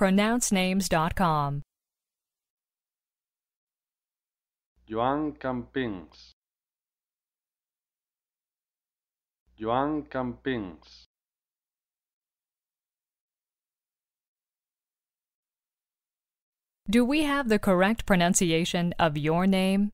pronouncenames.com. Joan Campins. Joan Campins. Do we have the correct pronunciation of your name?